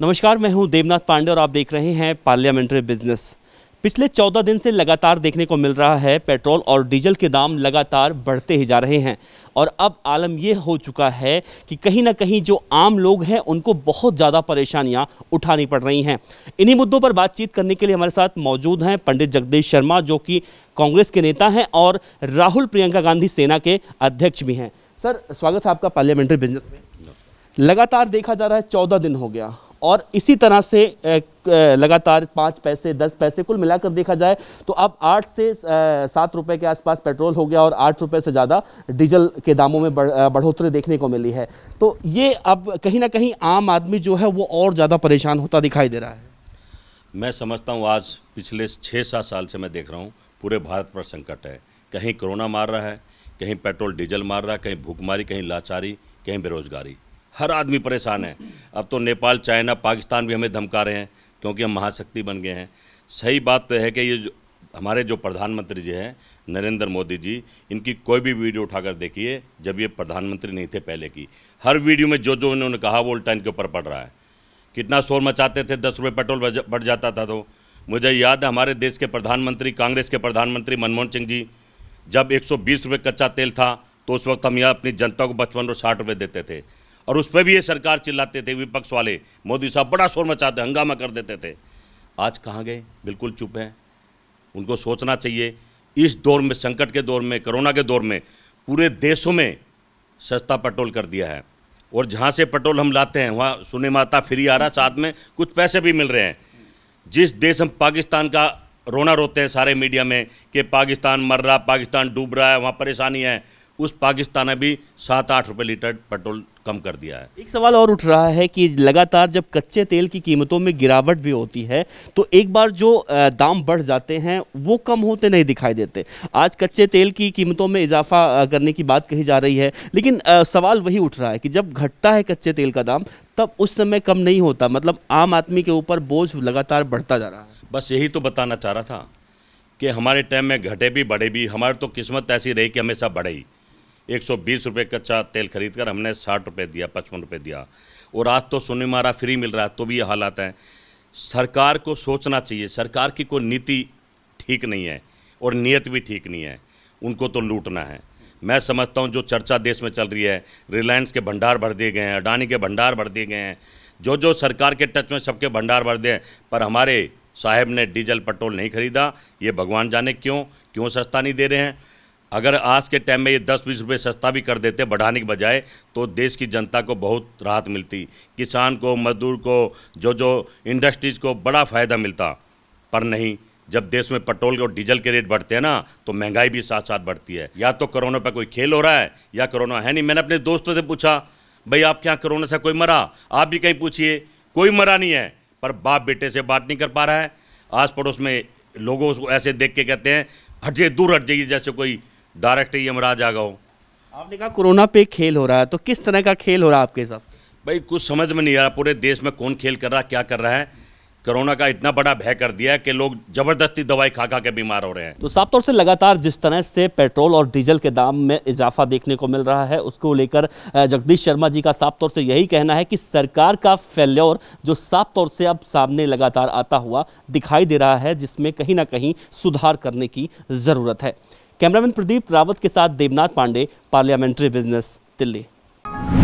नमस्कार मैं हूं देवनाथ पांडे और आप देख रहे हैं पार्लियामेंट्री बिजनेस पिछले 14 दिन से लगातार देखने को मिल रहा है पेट्रोल और डीजल के दाम लगातार बढ़ते ही जा रहे हैं और अब आलम यह हो चुका है कि कहीं ना कहीं जो आम लोग हैं उनको बहुत ज़्यादा परेशानियां उठानी पड़ रही हैं इन्हीं मुद्दों पर बातचीत करने के लिए हमारे साथ मौजूद हैं पंडित जगदीश शर्मा जो कि कांग्रेस के नेता हैं और राहुल प्रियंका गांधी सेना के अध्यक्ष भी हैं सर स्वागत है आपका पार्लियामेंट्री बिजनेस में लगातार देखा जा रहा है चौदह दिन हो गया और इसी तरह से लगातार पाँच पैसे दस पैसे कुल मिलाकर देखा जाए तो अब आठ से सात रुपए के आसपास पेट्रोल हो गया और आठ रुपए से ज़्यादा डीजल के दामों में बढ़ोतरी देखने को मिली है तो ये अब कहीं ना कहीं आम आदमी जो है वो और ज़्यादा परेशान होता दिखाई दे रहा है मैं समझता हूँ आज पिछले छः सात साल से मैं देख रहा हूँ पूरे भारत पर संकट है कहीं कोरोना मार रहा है कहीं पेट्रोल डीजल मार रहा है कहीं भूखमारी कहीं लाचारी कहीं बेरोजगारी हर आदमी परेशान है अब तो नेपाल चाइना पाकिस्तान भी हमें धमका रहे हैं क्योंकि हम महाशक्ति बन गए हैं सही बात तो है कि ये जो हमारे जो प्रधानमंत्री जी हैं नरेंद्र मोदी जी इनकी कोई भी वीडियो उठाकर देखिए जब ये प्रधानमंत्री नहीं थे पहले की हर वीडियो में जो जो उन्होंने कहा वो उल्टा इनके ऊपर पड़ रहा है कितना शोर मचाते थे दस रुपये पेट्रोल बढ़ जाता था तो मुझे याद है हमारे देश के प्रधानमंत्री कांग्रेस के प्रधानमंत्री मनमोहन सिंह जी जब एक रुपए कच्चा तेल था तो उस वक्त हम यहाँ अपनी जनता को बचपन और साठ रुपये देते थे और उस पर भी ये सरकार चिल्लाते थे विपक्ष वाले मोदी साहब बड़ा शोर मचाते हंगामा कर देते थे आज कहाँ गए बिल्कुल चुप हैं उनको सोचना चाहिए इस दौर में संकट के दौर में कोरोना के दौर में पूरे देशों में सस्ता पेट्रोल कर दिया है और जहाँ से पेट्रोल हम लाते हैं वहाँ सुने माता फ्री आ रहा साथ में कुछ पैसे भी मिल रहे हैं जिस देश हम पाकिस्तान का रोना रोते हैं सारे मीडिया में कि पाकिस्तान मर रहा पाकिस्तान डूब रहा है वहाँ परेशानी है उस पाकिस्तान में भी सात आठ रुपये लीटर पेट्रोल कम कर दिया है एक सवाल और उठ रहा है कि लगातार जब कच्चे तेल की कीमतों में गिरावट भी होती है तो एक बार जो दाम बढ़ जाते हैं वो कम होते नहीं दिखाई देते आज कच्चे तेल की कीमतों में इजाफा करने की बात कही जा रही है लेकिन सवाल वही उठ रहा है कि जब घटता है कच्चे तेल का दाम तब उस समय कम नहीं होता मतलब आम आदमी के ऊपर बोझ लगातार बढ़ता जा रहा है बस यही तो बताना चाह रहा था कि हमारे टाइम में घटे भी बढ़े भी हमारे तो किस्मत ऐसी रही कि हमेशा बढ़े ही एक सौ बीस रुपये कच्चा तेल खरीद कर हमने साठ रुपये दिया पचपन रुपये दिया और आज तो सोने मारा फ्री मिल रहा है तो भी ये हालात हैं सरकार को सोचना चाहिए सरकार की कोई नीति ठीक नहीं है और नीयत भी ठीक नहीं है उनको तो लूटना है मैं समझता हूँ जो चर्चा देश में चल रही है रिलायंस के भंडार भर दिए गए हैं अडानी के भंडार भर दिए गए हैं जो जो सरकार के टच में सबके भंडार भर दिए पर हमारे साहब ने डीजल पेट्रोल नहीं खरीदा ये भगवान जाने क्यों क्यों सस्ता नहीं दे रहे हैं अगर आज के टाइम में ये दस बीस रुपये सस्ता भी कर देते बढ़ाने के बजाय तो देश की जनता को बहुत राहत मिलती किसान को मजदूर को जो जो इंडस्ट्रीज़ को बड़ा फ़ायदा मिलता पर नहीं जब देश में पेट्रोल और डीजल के रेट बढ़ते हैं ना तो महंगाई भी साथ साथ बढ़ती है या तो कोरोना पर कोई खेल हो रहा है या कोरोना है नहीं मैंने अपने दोस्तों से पूछा भाई आप क्या कोरोना से कोई मरा आप भी कहीं पूछिए कोई मरा नहीं है पर बाप बेटे से बात नहीं कर पा रहा है आस पड़ोस में लोगों को ऐसे देख के कहते हैं हट जाइए दूर हट जाइए जैसे कोई डायरेक्ट यमराज आ गाओ आपने कहा कोरोना पे खेल हो रहा है तो किस तरह का खेल हो रहा है आपके हिसाब भाई कुछ समझ में नहीं आ रहा पूरे देश में कौन खेल कर रहा है क्या कर रहा है कोरोना का इतना बड़ा भय कर दिया है कि लोग जबरदस्ती दवाई खा खा के बीमार हो रहे हैं तो साफ तौर से लगातार जिस तरह से पेट्रोल और डीजल के दाम में इजाफा देखने को मिल रहा है उसको लेकर जगदीश शर्मा जी का साफ तौर से यही कहना है कि सरकार का फेल्योर जो साफ तौर से अब सामने लगातार आता हुआ दिखाई दे रहा है जिसमें कहीं ना कहीं सुधार करने की ज़रूरत है कैमरामैन प्रदीप रावत के साथ देवनाथ पांडे पार्लियामेंट्री बिजनेस दिल्ली